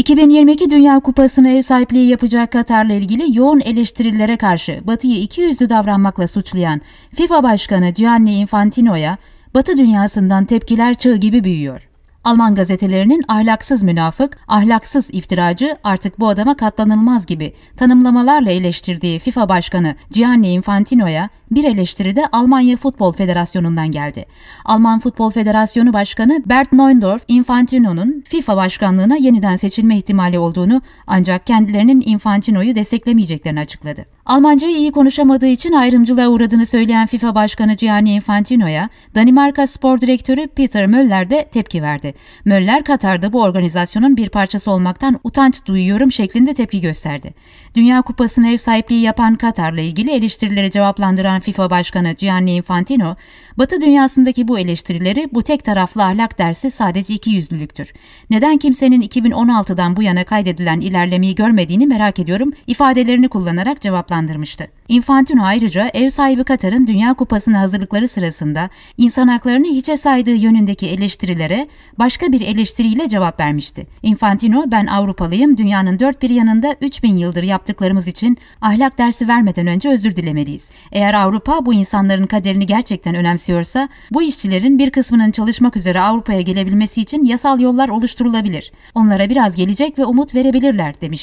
2022 Dünya Kupası'na ev sahipliği yapacak Katar'la ilgili yoğun eleştirilere karşı Batı'yı ikiyüzlü davranmakla suçlayan FIFA Başkanı Gianni Infantino'ya Batı dünyasından tepkiler çığ gibi büyüyor. Alman gazetelerinin ahlaksız münafık, ahlaksız iftiracı artık bu adama katlanılmaz gibi tanımlamalarla eleştirdiği FIFA Başkanı Gianni Infantino'ya bir eleştiri de Almanya Futbol Federasyonu'ndan geldi. Alman Futbol Federasyonu Başkanı Bert Neundorf, Infantino'nun FIFA başkanlığına yeniden seçilme ihtimali olduğunu ancak kendilerinin Infantino'yu desteklemeyeceklerini açıkladı. Almancayı iyi konuşamadığı için ayrımcılığa uğradığını söyleyen FIFA Başkanı Gianni Infantino'ya Danimarka Spor Direktörü Peter Möller de tepki verdi. Möller Katar'da bu organizasyonun bir parçası olmaktan utanç duyuyorum şeklinde tepki gösterdi. Dünya Kupası'na ev sahipliği yapan Katar'la ilgili eleştirilere cevaplandıran FIFA Başkanı Gianni Infantino, Batı dünyasındaki bu eleştirileri bu tek taraflı ahlak dersi sadece iki yüzlülüktür. Neden kimsenin 2016'dan bu yana kaydedilen ilerlemeyi görmediğini merak ediyorum ifadelerini kullanarak cevaplandırmıştı. Infantino ayrıca ev sahibi Katar'ın Dünya Kupası'na hazırlıkları sırasında insan haklarını hiçe saydığı yönündeki eleştirilere başka bir eleştiriyle cevap vermişti. Infantino, ben Avrupalıyım, dünyanın dört bir yanında 3000 yıldır yaptıklarımız için ahlak dersi vermeden önce özür dilemeliyiz. Eğer Avrupa Avrupa bu insanların kaderini gerçekten önemsiyorsa bu işçilerin bir kısmının çalışmak üzere Avrupa'ya gelebilmesi için yasal yollar oluşturulabilir. Onlara biraz gelecek ve umut verebilirler demişti.